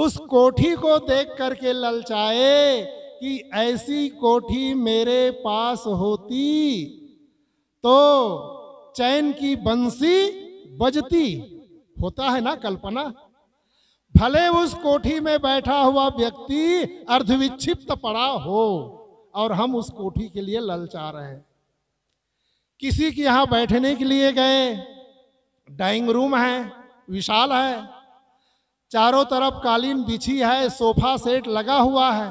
उस कोठी को देख करके ललचाए कि ऐसी कोठी मेरे पास होती तो चैन की बंसी बजती होता है ना कल्पना भले उस कोठी में बैठा हुआ व्यक्ति अर्धविक्षिप्त पड़ा हो और हम उस कोठी के लिए ललचा रहे हैं किसी के यहां बैठने के लिए गए डाइंग रूम है विशाल है चारों तरफ कालीन बिछी है सोफा सेट लगा हुआ है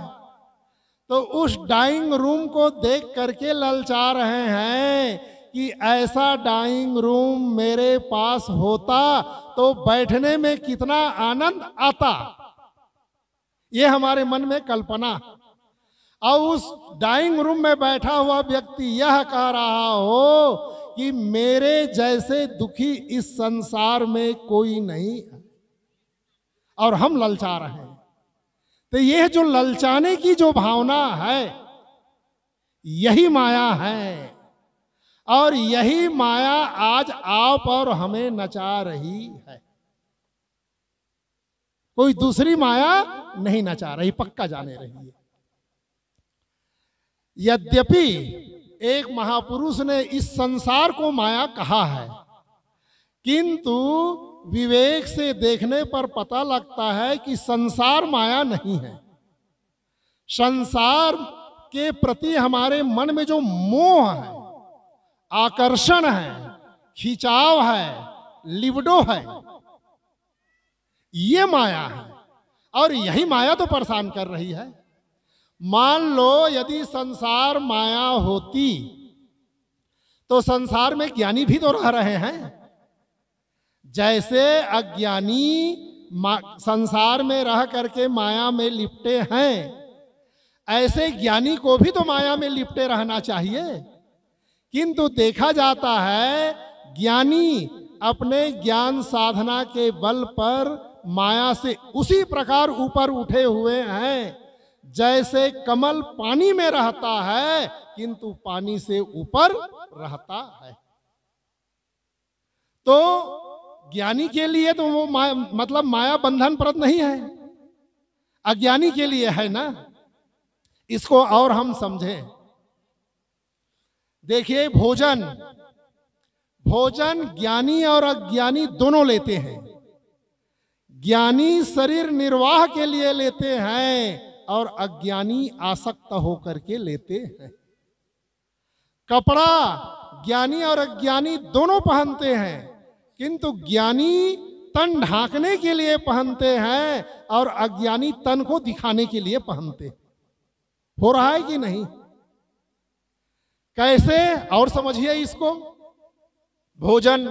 तो उस डाइंग रूम को देख करके ललचा रहे हैं कि ऐसा डाइंग रूम मेरे पास होता तो बैठने में कितना आनंद आता ये हमारे मन में कल्पना और उस डाइंग रूम में बैठा हुआ व्यक्ति यह कह रहा हो कि मेरे जैसे दुखी इस संसार में कोई नहीं है और हम ललचा रहे हैं तो यह जो ललचाने की जो भावना है यही माया है और यही माया आज आप और हमें नचा रही है कोई दूसरी माया नहीं नचा रही पक्का जाने रही है यद्यपि एक महापुरुष ने इस संसार को माया कहा है किंतु विवेक से देखने पर पता लगता है कि संसार माया नहीं है संसार के प्रति हमारे मन में जो मोह है आकर्षण है खिंचाव है लिबडो है ये माया है और यही माया तो परेशान कर रही है मान लो यदि संसार माया होती तो संसार में ज्ञानी भी तो रह रहे हैं जैसे अज्ञानी संसार में रह करके माया में लिपटे हैं ऐसे ज्ञानी को भी तो माया में लिपटे रहना चाहिए किंतु देखा जाता है ज्ञानी अपने ज्ञान साधना के बल पर माया से उसी प्रकार ऊपर उठे हुए हैं जैसे कमल पानी में रहता है किंतु पानी से ऊपर रहता है तो ज्ञानी के लिए तो वो माया, मतलब माया बंधन प्रत नहीं है अज्ञानी के लिए है ना इसको और हम समझें देखिए भोजन भोजन ज्ञानी और अज्ञानी दोनों लेते हैं ज्ञानी शरीर निर्वाह के लिए लेते हैं और अज्ञानी आसक्त होकर के लेते हैं कपड़ा ज्ञानी और अज्ञानी दोनों पहनते हैं किंतु ज्ञानी तन ढांकने के लिए पहनते हैं और अज्ञानी तन को दिखाने के लिए पहनते हो रहा है कि नहीं कैसे और समझिए इसको भोजन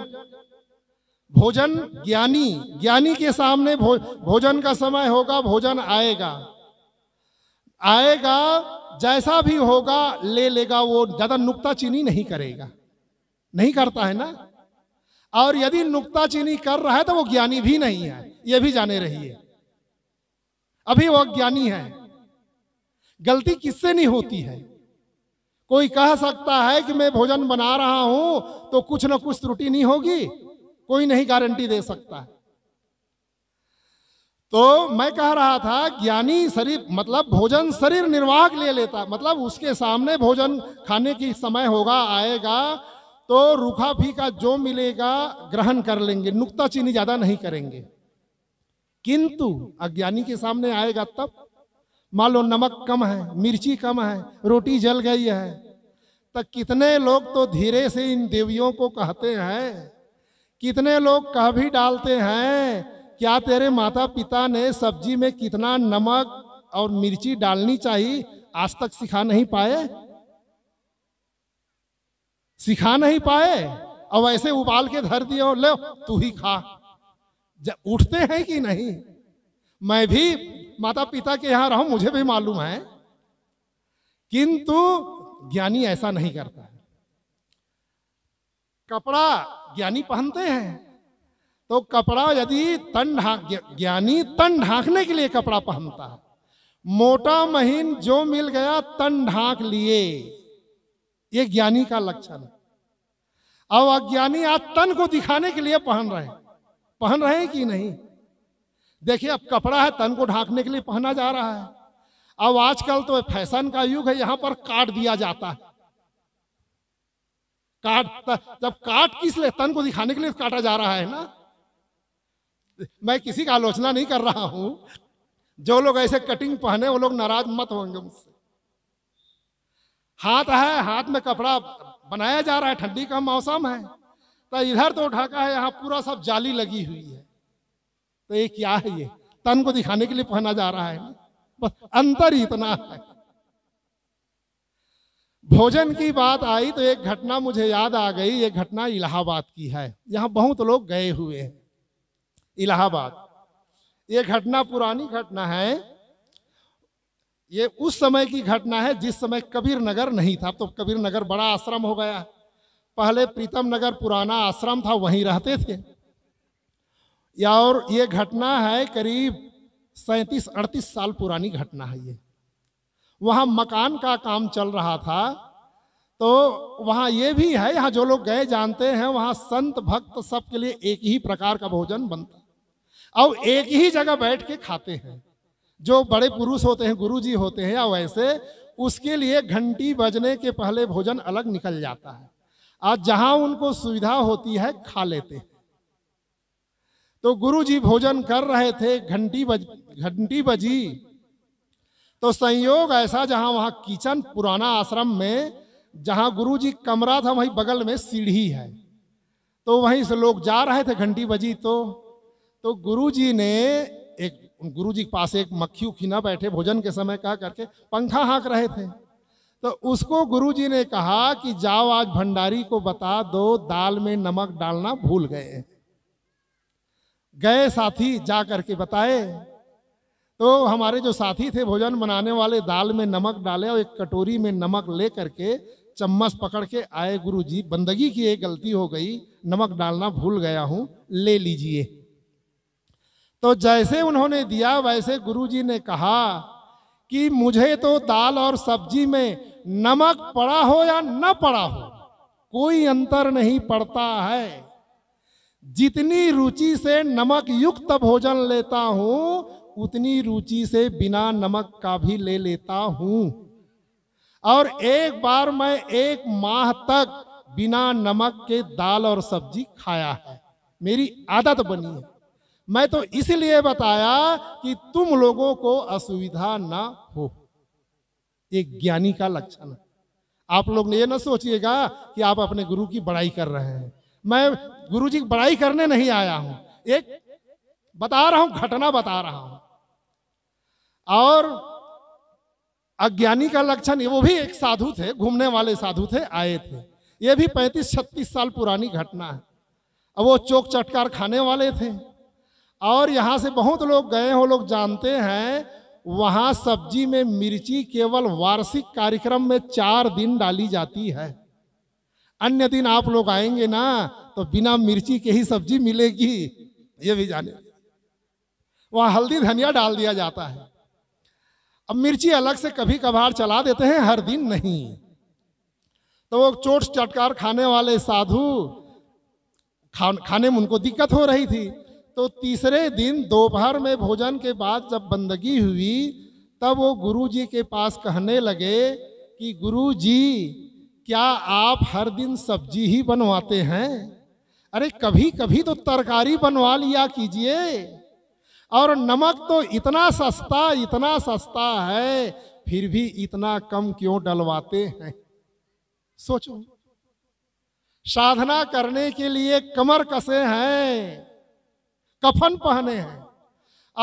भोजन ज्ञानी ज्ञानी के सामने भो, भोजन का समय होगा भोजन आएगा आएगा जैसा भी होगा ले लेगा वो ज्यादा नुकता चीनी नहीं करेगा नहीं करता है ना और यदि नुक्ताचीनी कर रहा है तो वो ज्ञानी भी नहीं है ये भी जाने रहिए अभी वो ज्ञानी है गलती किससे नहीं होती है कोई कह सकता है कि मैं भोजन बना रहा हूं तो कुछ ना कुछ त्रुटि नहीं होगी कोई नहीं गारंटी दे सकता है तो मैं कह रहा था ज्ञानी शरीर मतलब भोजन शरीर निर्वाह ले लेता मतलब उसके सामने भोजन खाने की समय होगा आएगा तो रूखा फीका जो मिलेगा ग्रहण कर लेंगे नुकता चीनी ज्यादा नहीं करेंगे किंतु अज्ञानी के सामने आएगा तब मान लो नमक कम है मिर्ची कम है रोटी जल गई है तो कितने लोग तो धीरे से इन देवियों को कहते हैं कितने लोग कह भी डालते हैं क्या तेरे माता पिता ने सब्जी में कितना नमक और मिर्ची डालनी चाहिए आज तक सिखा नहीं पाए सिखा नहीं पाए अब ऐसे उबाल के धर दिए और लो तू ही खा जब उठते हैं कि नहीं मैं भी माता पिता के यहां रहा मुझे भी मालूम है किंतु ज्ञानी ऐसा नहीं करता है कपड़ा ज्ञानी पहनते हैं तो कपड़ा यदि तन ढाक ज्ञानी तन ढांकने के लिए कपड़ा पहनता है मोटा महीन जो मिल गया तन ढांक लिए ये ज्ञानी का लक्षण है अब अज्ञानी आज तन को दिखाने के लिए पहन रहे हैं पहन रहे हैं कि नहीं देखिए अब कपड़ा है तन को ढांकने के लिए पहना जा रहा है अब आजकल तो फैशन का युग है यहां पर काट दिया जाता है काट जब काट किस लिए तन को दिखाने के लिए काटा जा रहा है ना मैं किसी का आलोचना नहीं कर रहा हूं जो लोग ऐसे कटिंग पहने वो लोग नाराज मत होंगे मुझसे हाथ है हाथ में कपड़ा बनाया जा रहा है ठंडी का मौसम है तो इधर तो ढाका है यहाँ पूरा सब जाली लगी हुई है तो ये क्या है ये तन को दिखाने के लिए पहना जा रहा है बस अंतर इतना है भोजन की बात आई तो एक घटना मुझे याद आ गई ये घटना इलाहाबाद की है यहाँ बहुत लोग गए हुए हैं इलाहाबाद ये घटना पुरानी घटना है ये उस समय की घटना है जिस समय कबीर नगर नहीं था तो कबीर नगर बड़ा आश्रम हो गया पहले प्रीतम नगर पुराना आश्रम था वहीं रहते थे या और ये घटना है करीब सैतीस अड़तीस साल पुरानी घटना है ये वहाँ मकान का काम चल रहा था तो वहाँ ये भी है यहाँ जो लोग गए जानते हैं वहाँ संत भक्त सबके लिए एक ही प्रकार का भोजन बनता और एक ही जगह बैठ के खाते हैं जो बड़े पुरुष होते हैं गुरु जी होते हैं या वैसे उसके लिए घंटी बजने के पहले भोजन अलग निकल जाता है आज जहां उनको सुविधा होती है खा लेते हैं तो गुरु जी भोजन कर रहे थे घंटी बज घंटी बजी तो संयोग ऐसा जहां वहां किचन पुराना आश्रम में जहां गुरु जी कमरा था वहीं बगल में सीढ़ी है तो वहीं से लोग जा रहे थे घंटी बजी तो तो गुरु जी ने एक उन गुरु जी के पास एक मक्खी उखी ना बैठे भोजन के समय कहा करके पंखा हाँक रहे थे तो उसको गुरुजी ने कहा कि जाओ आज भंडारी को बता दो दाल में नमक डालना भूल गए गए साथी जा करके बताए तो हमारे जो साथी थे भोजन बनाने वाले दाल में नमक डाले और एक कटोरी में नमक ले करके चम्मच पकड़ के आए गुरुजी बंदगी की एक गलती हो गई नमक डालना भूल गया हूँ ले लीजिए तो जैसे उन्होंने दिया वैसे गुरुजी ने कहा कि मुझे तो दाल और सब्जी में नमक पड़ा हो या न पड़ा हो कोई अंतर नहीं पड़ता है जितनी रुचि से नमक युक्त भोजन लेता हूं उतनी रुचि से बिना नमक का भी ले लेता हूं और एक बार मैं एक माह तक बिना नमक के दाल और सब्जी खाया है मेरी आदत बनी है मैं तो इसलिए बताया कि तुम लोगों को असुविधा ना हो एक ज्ञानी का लक्षण है आप लोग ने ये ना सोचिएगा कि आप अपने गुरु की बड़ाई कर रहे हैं मैं गुरु जी की बड़ाई करने नहीं आया हूं एक बता रहा हूं घटना बता रहा हूं और अज्ञानी का लक्षण वो भी एक साधु थे घूमने वाले साधु थे आए थे ये भी पैंतीस छत्तीस साल पुरानी घटना है अब वो चौक चटकार खाने वाले थे और यहाँ से बहुत लोग गए हो लोग जानते हैं वहाँ सब्जी में मिर्ची केवल वार्षिक कार्यक्रम में चार दिन डाली जाती है अन्य दिन आप लोग आएंगे ना तो बिना मिर्ची के ही सब्जी मिलेगी ये भी जाने वहाँ हल्दी धनिया डाल दिया जाता है अब मिर्ची अलग से कभी कभार चला देते हैं हर दिन नहीं तो वो चोट चटकार खाने वाले साधु खा, खाने में उनको दिक्कत हो रही थी तो तीसरे दिन दोपहर में भोजन के बाद जब बंदगी हुई तब वो गुरु जी के पास कहने लगे कि गुरु जी क्या आप हर दिन सब्जी ही बनवाते हैं अरे कभी कभी तो तरकारी बनवा लिया कीजिए और नमक तो इतना सस्ता इतना सस्ता है फिर भी इतना कम क्यों डलवाते हैं सोचो साधना करने के लिए कमर कसे हैं कफन पहने हैं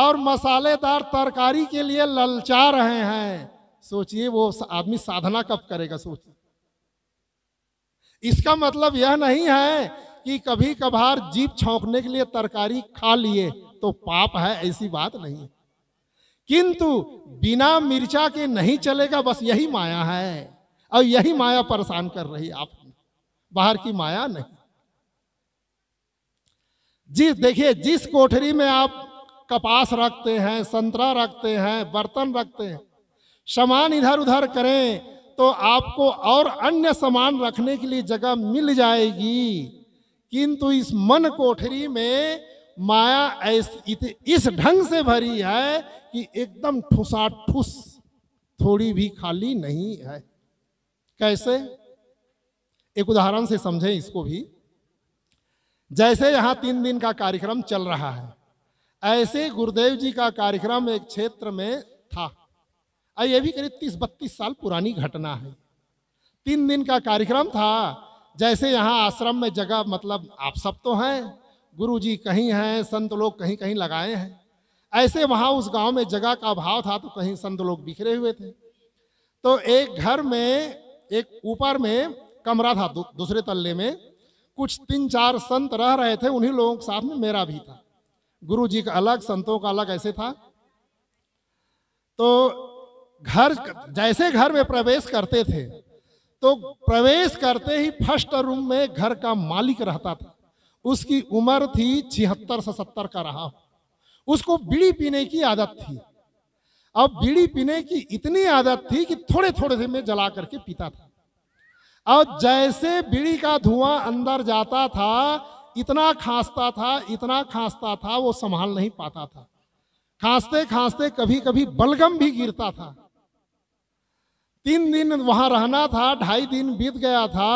और मसालेदार तरकारी के लिए ललचा रहे हैं सोचिए वो आदमी साधना कब करेगा सोचिए इसका मतलब यह नहीं है कि कभी कभार जीप छौंकने के लिए तरकारी खा लिए तो पाप है ऐसी बात नहीं किंतु बिना मिर्चा के नहीं चलेगा बस यही माया है और यही माया परेशान कर रही आप बाहर की माया नहीं जिस देखिए जिस कोठरी में आप कपास रखते हैं संतरा रखते हैं बर्तन रखते हैं सामान इधर उधर करें तो आपको और अन्य सामान रखने के लिए जगह मिल जाएगी किंतु इस मन कोठरी में माया इस ढंग से भरी है कि एकदम ठुसाठुस थोड़ी भी खाली नहीं है कैसे एक उदाहरण से समझें इसको भी जैसे यहाँ तीन दिन का कार्यक्रम चल रहा है ऐसे गुरुदेव जी का कार्यक्रम एक क्षेत्र में था और ये भी करीब तीस बत्तीस साल पुरानी घटना है तीन दिन का कार्यक्रम था जैसे यहाँ आश्रम में जगह मतलब आप सब तो हैं गुरु जी कहीं हैं संत लोग कहीं कहीं लगाए हैं ऐसे वहाँ उस गांव में जगह का अभाव था तो कहीं संत लोग बिखरे हुए थे तो एक घर में एक ऊपर में कमरा था दूसरे तल्ले में कुछ तीन चार संत रह रहे थे उन्हीं लोगों के साथ में मेरा भी था गुरु जी का अलग संतों का अलग ऐसे था तो घर जैसे घर में प्रवेश करते थे तो प्रवेश करते ही फर्स्ट रूम में घर का मालिक रहता था उसकी उम्र थी छिहत्तर से सत्तर का रहा उसको बीड़ी पीने की आदत थी अब बीड़ी पीने की इतनी आदत थी कि थोड़े थोड़े से मैं जला करके पीता था और जैसे बीड़ी का धुआं अंदर जाता था इतना खांसता था इतना खांसता था वो संभाल नहीं पाता था खांसते खांसते कभी कभी बलगम भी गिरता था तीन दिन वहां रहना था ढाई दिन बीत गया था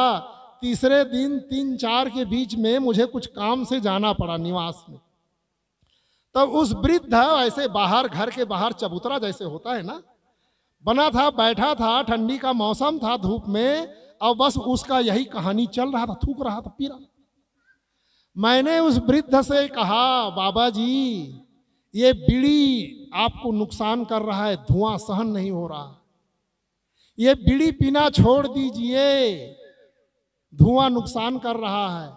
तीसरे दिन तीन चार के बीच में मुझे कुछ काम से जाना पड़ा निवास में तब उस वृद्ध ऐसे बाहर घर के बाहर चबूतरा जैसे होता है ना बना था बैठा था ठंडी का मौसम था धूप में अब बस उसका यही कहानी चल रहा था थूक रहा था पी रहा मैंने उस वृद्ध से कहा बाबा जी ये बीड़ी आपको नुकसान कर रहा है धुआं सहन नहीं हो रहा ये बीड़ी पीना छोड़ दीजिए धुआं नुकसान कर रहा है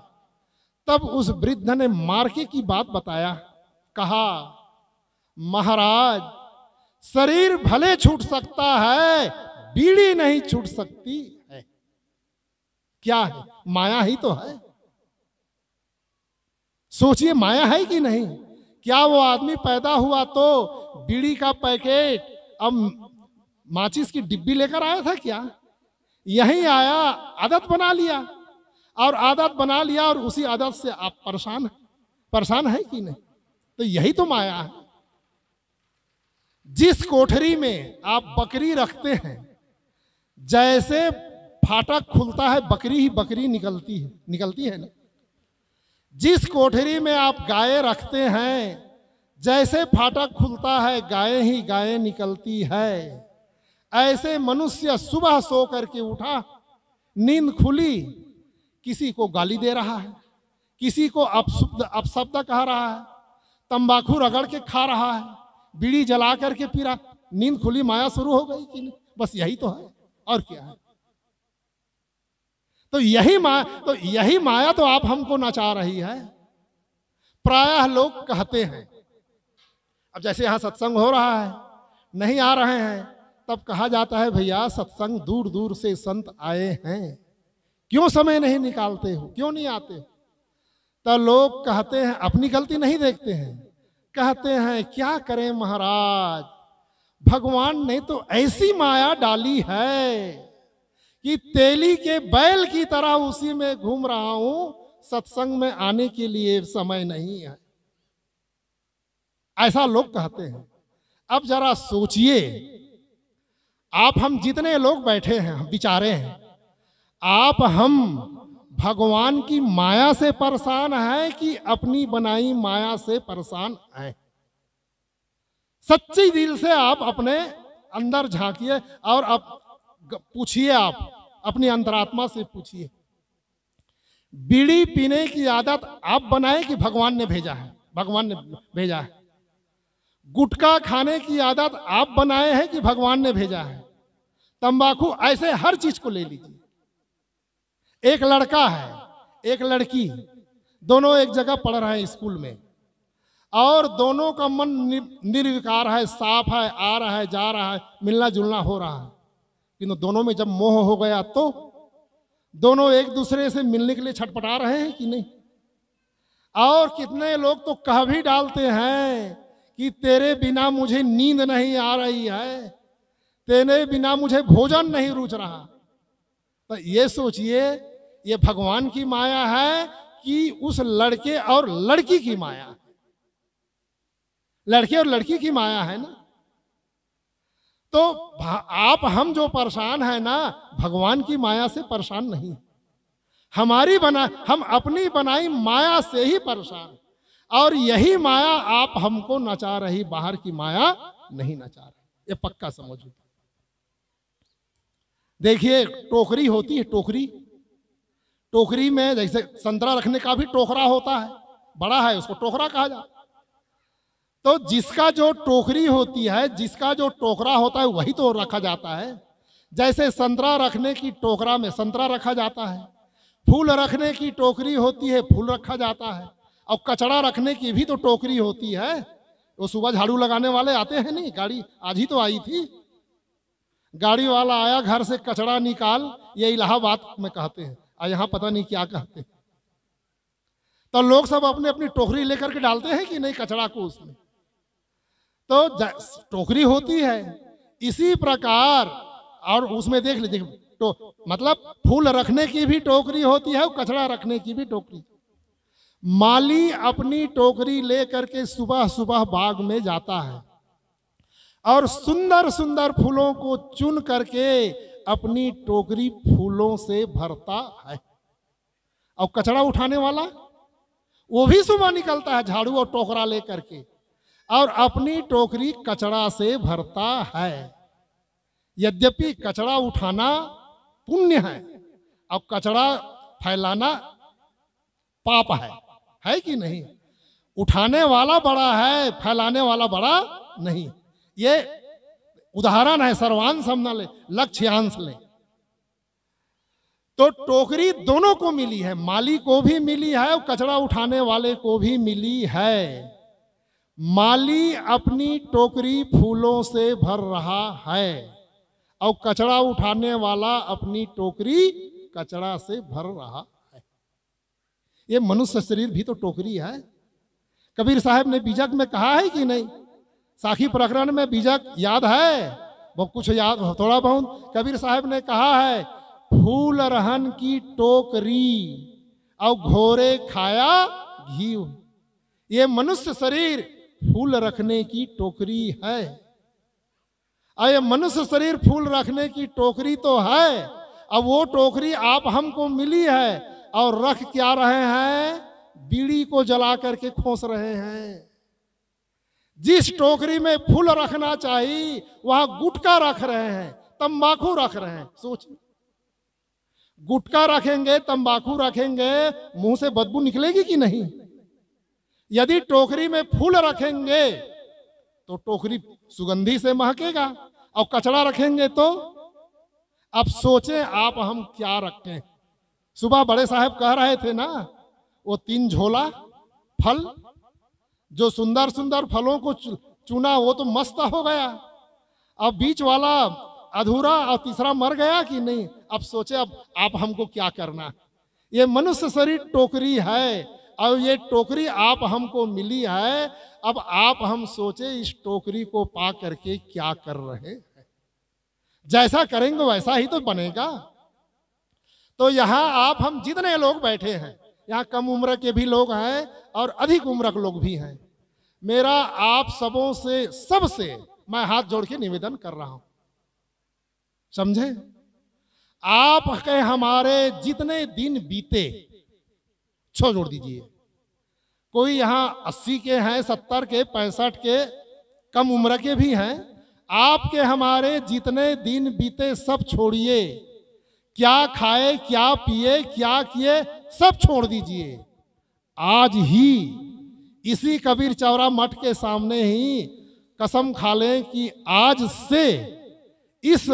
तब उस वृद्ध ने मार्के की बात बताया कहा महाराज शरीर भले छूट सकता है बीड़ी नहीं छूट सकती है क्या है माया ही तो है सोचिए माया है कि नहीं क्या वो आदमी पैदा हुआ तो बीड़ी का पैकेट अब माचिस की डिब्बी लेकर आया था क्या यही आया आदत बना लिया और आदत बना लिया और उसी आदत से आप परेशान परेशान है कि नहीं तो यही तो माया है जिस कोठरी में आप बकरी रखते हैं जैसे फाटक खुलता है बकरी ही बकरी निकलती है निकलती है ना जिस कोठरी में आप गाय रखते हैं जैसे फाटक खुलता है गाय ही गाय निकलती है ऐसे मनुष्य सुबह सो करके उठा नींद खुली किसी को गाली दे रहा है किसी को अपशब्द अपशब्द कह रहा है तंबाकू रगड़ के खा रहा है बीड़ी जला करके पी रहा नींद खुली माया शुरू हो गई कि नहीं बस यही तो है और क्या है तो यही माया तो यही माया तो आप हमको नचा रही है प्रायः लोग कहते हैं अब जैसे यहां सत्संग हो रहा है नहीं आ रहे हैं तब कहा जाता है भैया सत्संग दूर दूर से संत आए हैं क्यों समय नहीं निकालते हो क्यों नहीं आते हो तो लोग कहते हैं अपनी गलती नहीं देखते हैं कहते हैं क्या करें महाराज भगवान ने तो ऐसी माया डाली है कि तेली के बैल की तरह उसी में घूम रहा हूं सत्संग में आने के लिए समय नहीं है ऐसा लोग कहते हैं अब जरा सोचिए आप हम जितने लोग बैठे हैं हम बिचारे हैं आप हम भगवान की माया से परेशान हैं कि अपनी बनाई माया से परेशान हैं सच्ची दिल से आप अपने अंदर झांकिए और अब पूछिए आप अपनी अंतरात्मा से पूछिए बीड़ी पीने की आदत आप बनाए कि भगवान ने भेजा है भगवान ने भेजा है गुटखा खाने की आदत आप बनाए हैं कि भगवान ने भेजा है तंबाकू ऐसे हर चीज को ले लीजिए एक लड़का है एक लड़की दोनों एक जगह पढ़ रहे हैं स्कूल में और दोनों का मन निर्विकार है साफ है आ रहा है जा रहा है मिलना जुलना हो रहा है किंतु दोनों में जब मोह हो गया तो दोनों एक दूसरे से मिलने के लिए छटपटा रहे हैं कि नहीं और कितने लोग तो कह भी डालते हैं कि तेरे बिना मुझे नींद नहीं आ रही है तेरे बिना मुझे भोजन नहीं रुच रहा तो ये सोचिए ये भगवान की माया है कि उस लड़के और लड़की की माया लड़के और लड़की की माया है ना तो आप हम जो परेशान है ना भगवान की माया से परेशान नहीं हमारी बना हम अपनी बनाई माया से ही परेशान और यही माया आप हमको नचा रही बाहर की माया नहीं नचा रही ये पक्का समझो देखिए टोकरी होती है टोकरी टोकरी में जैसे संतरा रखने का भी टोकरा होता है बड़ा है उसको टोकरा कहा जाता तो जिसका जो टोकरी होती है जिसका जो टोकरा होता है वही तो रखा जाता है जैसे संतरा रखने की टोकरा में संतरा रखा जाता है फूल रखने की टोकरी होती है फूल रखा जाता है और कचरा रखने की भी तो टोकरी होती है वो सुबह झाड़ू लगाने वाले आते हैं नहीं गाड़ी आज ही तो आई थी गाड़ी वाला आया घर से कचरा निकाल ये इलाहाबाद में कहते हैं और यहाँ पता नहीं क्या कहते हैं तो लोग सब अपने अपनी टोकरी लेकर के डालते हैं कि नहीं कचरा को उसमें तो टोकरी होती है इसी प्रकार और उसमें देख लीजिए तो मतलब फूल रखने की भी टोकरी होती है और कचरा रखने की भी टोकरी माली अपनी टोकरी लेकर के सुबह सुबह बाग में जाता है और सुंदर सुंदर फूलों को चुन करके अपनी टोकरी फूलों से भरता है और कचरा उठाने वाला वो भी सुबह निकलता है झाड़ू और टोकरा लेकर के और अपनी टोकरी कचड़ा से भरता है यद्यपि कचड़ा उठाना पुण्य है और कचड़ा फैलाना पाप है है कि नहीं उठाने वाला बड़ा है फैलाने वाला बड़ा नहीं ये उदाहरण है सर्वांश हम न ले लक्ष्यांश लें तो टोकरी दोनों को मिली है माली को भी मिली है और कचरा उठाने वाले को भी मिली है माली अपनी टोकरी फूलों से भर रहा है और कचरा उठाने वाला अपनी टोकरी कचरा से भर रहा है ये मनुष्य शरीर भी तो टोकरी है कबीर साहब ने बीजक में कहा है कि नहीं साखी प्रकरण में बीजक याद है वो कुछ याद थोड़ा बहुत कबीर साहब ने कहा है फूल रहन की टोकरी और घोरे खाया घी ये मनुष्य शरीर फूल रखने की टोकरी है अरे मनुष्य शरीर फूल रखने की टोकरी तो है अब वो टोकरी आप हमको मिली है और रख क्या रहे हैं बीड़ी को जला करके खोस रहे हैं जिस टोकरी में फूल रखना चाहिए वहां गुटका रख रहे हैं तंबाकू रख रहे हैं सोच गुटका रखेंगे तंबाकू रखेंगे मुंह से बदबू निकलेगी कि नहीं यदि टोकरी में फूल रखेंगे तो टोकरी सुगंधी से महकेगा और कचरा रखेंगे तो अब सोचें आप हम क्या रखें सुबह बड़े साहब कह रहे थे ना वो तीन झोला फल जो सुंदर सुंदर फलों को चुना वो तो मस्त हो गया अब बीच वाला अधूरा और तीसरा मर गया कि नहीं अब सोचे अब आप हमको क्या करना ये मनुष्य शरीर टोकरी है अब ये टोकरी आप हमको मिली है अब आप हम सोचे इस टोकरी को पा करके क्या कर रहे हैं जैसा करेंगे वैसा ही तो बनेगा तो यहाँ आप हम जितने लोग बैठे हैं यहाँ कम उम्र के भी लोग हैं और अधिक उम्र के लोग भी हैं मेरा आप सबों से सबसे मैं हाथ जोड़ के निवेदन कर रहा हूं समझे आप के हमारे जितने दिन बीते छो जोड़ दीजिए कोई यहाँ अस्सी के हैं सत्तर के पैंसठ के कम उम्र के भी हैं आपके हमारे जितने दिन बीते सब छोड़िए क्या खाए क्या पिए क्या किए सब छोड़ दीजिए आज ही इसी कबीर चौरा मठ के सामने ही कसम खा लें कि आज से इस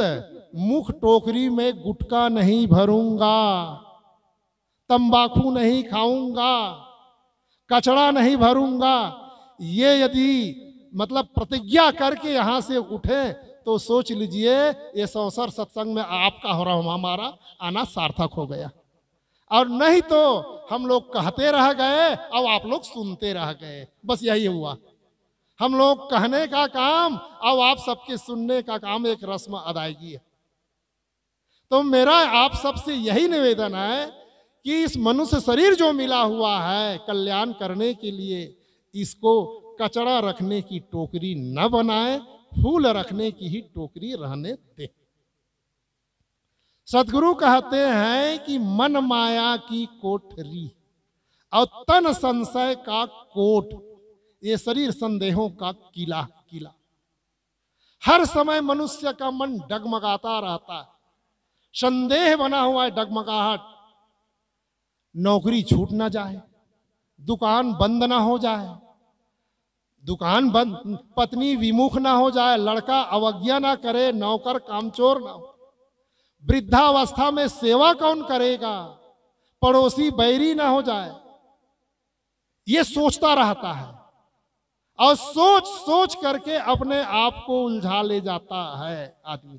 मुख टोकरी में गुटका नहीं भरूंगा तंबाकू नहीं खाऊंगा कचड़ा नहीं भरूंगा ये यदि मतलब प्रतिज्ञा करके यहाँ से उठे तो सोच लीजिए ये संसर सत्संग में आपका हो रहा हमारा आना सार्थक हो गया और नहीं तो हम लोग कहते रह गए अब आप लोग सुनते रह गए बस यही हुआ हम लोग कहने का काम अब आप सबके सुनने का काम एक रस्म अदायगी है तो मेरा आप सबसे यही निवेदन है कि इस मनुष्य शरीर जो मिला हुआ है कल्याण करने के लिए इसको कचरा रखने की टोकरी न बनाए फूल रखने की ही टोकरी रहने दे सदगुरु कहते हैं कि मन माया की कोठरी और तन संशय का कोट ये शरीर संदेहों का किला किला हर समय मनुष्य का मन डगमगाता रहता है संदेह बना हुआ है डगमगाहट नौकरी छूट ना जाए दुकान बंद ना हो जाए दुकान बंद पत्नी विमुख ना हो जाए लड़का अवज्ञा ना करे नौकर कामचोर ना हो वृद्धावस्था में सेवा कौन करेगा पड़ोसी बैरी ना हो जाए ये सोचता रहता है और सोच सोच करके अपने आप को उलझा ले जाता है आदमी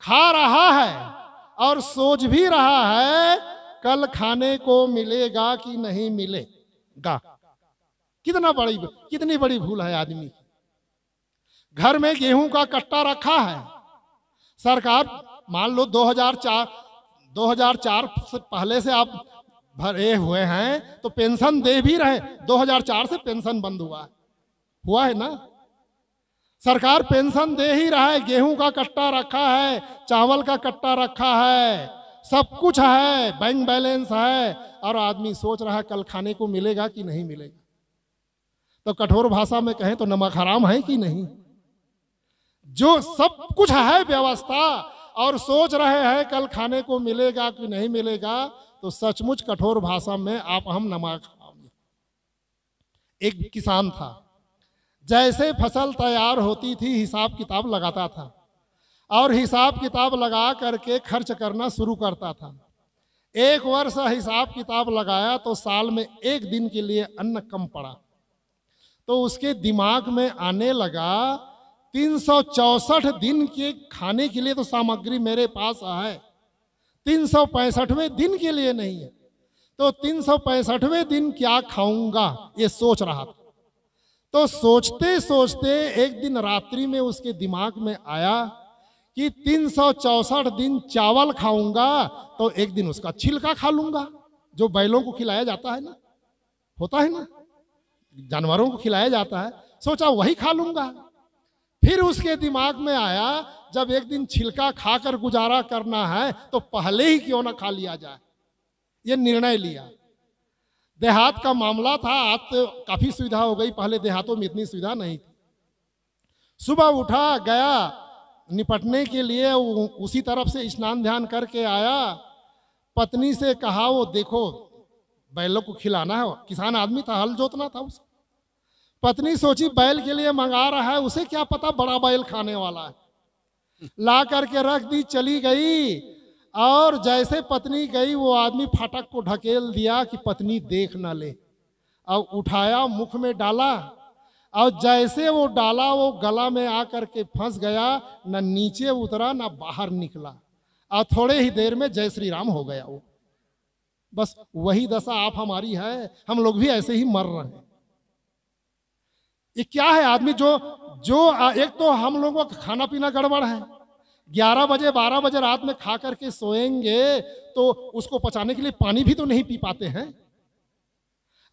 खा रहा है और सोच भी रहा है कल खाने को मिलेगा कि नहीं मिलेगा कितना बड़ी कितनी बड़ी भूल है आदमी घर में गेहूं का कट्टा रखा है सरकार मान लो 2004 2004 से पहले से आप भरे हुए हैं तो पेंशन दे भी रहे 2004 से पेंशन बंद हुआ है हुआ है ना सरकार पेंशन दे ही रहा है गेहूं का कट्टा रखा है चावल का कट्टा रखा है सब कुछ है बैंक बैलेंस है और आदमी सोच रहा है कल खाने को मिलेगा कि नहीं मिलेगा तो कठोर भाषा में कहें तो नमक हराम है कि नहीं जो सब कुछ है व्यवस्था और सोच रहे हैं कल खाने को मिलेगा कि नहीं मिलेगा तो सचमुच कठोर भाषा में आप हम नमक हराम एक किसान था जैसे फसल तैयार होती थी हिसाब किताब लगाता था और हिसाब किताब लगा करके खर्च करना शुरू करता था एक वर्ष हिसाब किताब लगाया तो साल में एक दिन के लिए अन्न कम पड़ा तो उसके दिमाग में आने लगा तीन दिन के खाने के लिए तो सामग्री मेरे पास है तीन सौ दिन के लिए नहीं है तो तीन दिन क्या खाऊंगा ये सोच रहा था तो सोचते सोचते एक दिन रात्रि में उसके दिमाग में आया कि तीन दिन चावल खाऊंगा तो एक दिन उसका छिलका खा लूंगा जो बैलों को खिलाया जाता है ना होता है ना जानवरों को खिलाया जाता है सोचा वही खा लूंगा फिर उसके दिमाग में आया जब एक दिन छिलका खाकर गुजारा करना है तो पहले ही क्यों ना खा लिया जाए ये निर्णय लिया देहात का मामला था आज तो काफी सुविधा हो गई पहले देहातों में इतनी सुविधा नहीं थी सुबह उठा गया निपटने के लिए उसी तरफ से स्नान ध्यान करके आया पत्नी से कहा वो देखो बैलों को खिलाना है किसान आदमी था हल जोतना था उसे पत्नी सोची बैल के लिए मंगा रहा है उसे क्या पता बड़ा बैल खाने वाला है ला करके रख दी चली गई और जैसे पत्नी गई वो आदमी फाटक को ढकेल दिया कि पत्नी देख ना ले अब उठाया मुख में डाला और जैसे वो डाला वो गला में आकर के फंस गया ना नीचे उतरा ना बाहर निकला और थोड़े ही देर में जय श्री राम हो गया वो बस वही दशा आप हमारी है हम लोग भी ऐसे ही मर रहे हैं ये क्या है आदमी जो जो एक तो हम लोगों का खाना पीना गड़बड़ है ग्यारह बजे बारह बजे रात में खा करके सोएंगे तो उसको पचाने के लिए पानी भी तो नहीं पी पाते हैं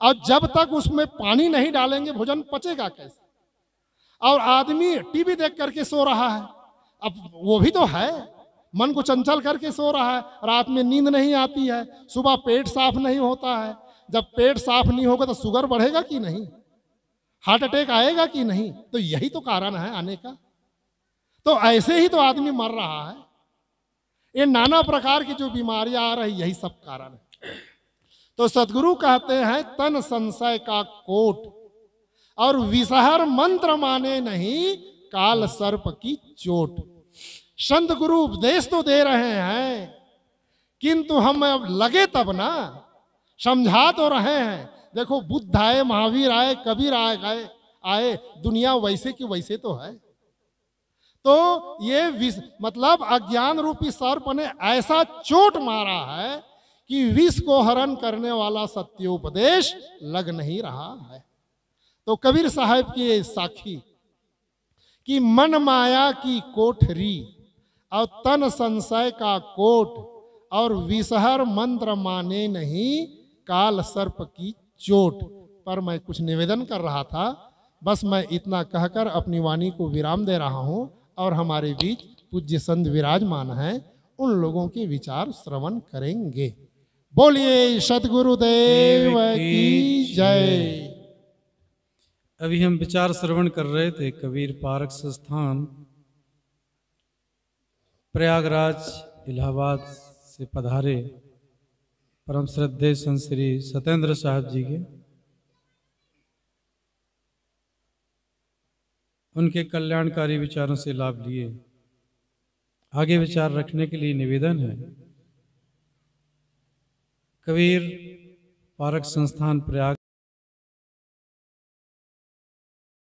और जब तक उसमें पानी नहीं डालेंगे भोजन पचेगा कैसे और आदमी टीवी देख करके सो रहा है अब वो भी तो है मन को चंचल करके सो रहा है रात में नींद नहीं आती है सुबह पेट साफ नहीं होता है जब पेट साफ नहीं होगा तो शुगर बढ़ेगा कि नहीं हार्ट अटैक आएगा कि नहीं तो यही तो कारण है आने का तो ऐसे ही तो आदमी मर रहा है ये नाना प्रकार की जो बीमारियां आ रही यही सब कारण है तो सदगुरु कहते हैं तन संशय का कोट और विषहर मंत्र माने नहीं काल सर्प की चोट संत गुरु उपदेश तो दे रहे हैं किंतु हम अब लगे तब ना समझा तो रहे हैं देखो बुद्ध आए महावीर आए कबीर आए गए आए दुनिया वैसे की वैसे तो है तो ये मतलब अज्ञान रूपी सर्प ने ऐसा चोट मारा है कि विष को हरण करने वाला सत्योपदेश लग नहीं रहा है तो कबीर साहब की साखी कि मन माया की कोठरी और तन संशय का कोट और विषहर मंत्र माने नहीं काल सर्प की चोट पर मैं कुछ निवेदन कर रहा था बस मैं इतना कहकर अपनी वाणी को विराम दे रहा हूँ और हमारे बीच पूज्य संत विराजमान हैं उन लोगों के विचार श्रवण करेंगे बोलिए सदगुरुदेव की जय अभी हम विचार श्रवण कर रहे थे कबीर पार्क संस्थान प्रयागराज इलाहाबाद से पधारे परम श्रद्धे संत श्री सत्येंद्र साहब जी के उनके कल्याणकारी विचारों से लाभ लिए आगे विचार रखने के लिए निवेदन है कबीर पारक संस्थान प्रयाग